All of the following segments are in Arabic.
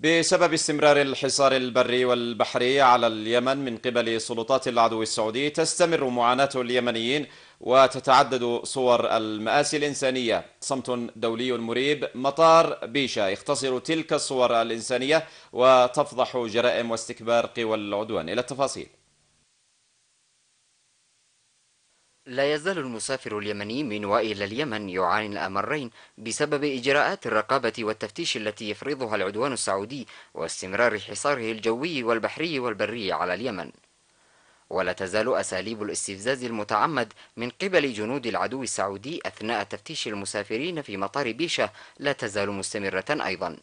بسبب استمرار الحصار البري والبحري على اليمن من قبل سلطات العدو السعودي تستمر معاناة اليمنيين وتتعدد صور المآسي الإنسانية صمت دولي مريب مطار بيشا يختصر تلك الصور الإنسانية وتفضح جرائم واستكبار قوى العدوان إلى التفاصيل لا يزال المسافر اليمني من وإلى اليمن يعاني الأمرين بسبب إجراءات الرقابة والتفتيش التي يفرضها العدوان السعودي واستمرار حصاره الجوي والبحري والبري على اليمن ولا تزال أساليب الاستفزاز المتعمد من قبل جنود العدو السعودي أثناء تفتيش المسافرين في مطار بيشة لا تزال مستمرة أيضاً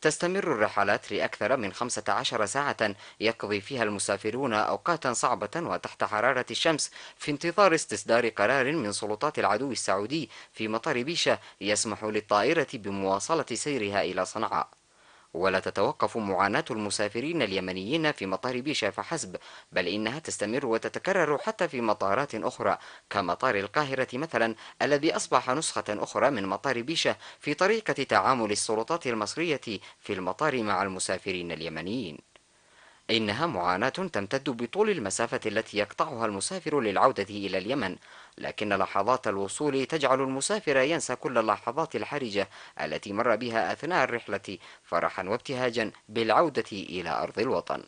تستمر الرحلات لأكثر من 15 ساعة يقضي فيها المسافرون أوقاتا صعبة وتحت حرارة الشمس في انتظار استصدار قرار من سلطات العدو السعودي في مطار بيشة يسمح للطائرة بمواصلة سيرها إلى صنعاء ولا تتوقف معاناة المسافرين اليمنيين في مطار بيشا فحسب بل إنها تستمر وتتكرر حتى في مطارات أخرى كمطار القاهرة مثلا الذي أصبح نسخة أخرى من مطار بيشا في طريقة تعامل السلطات المصرية في المطار مع المسافرين اليمنيين إنها معاناة تمتد بطول المسافة التي يقطعها المسافر للعودة إلى اليمن لكن لحظات الوصول تجعل المسافر ينسى كل اللحظات الحرجة التي مر بها أثناء الرحلة فرحا وابتهاجا بالعودة إلى أرض الوطن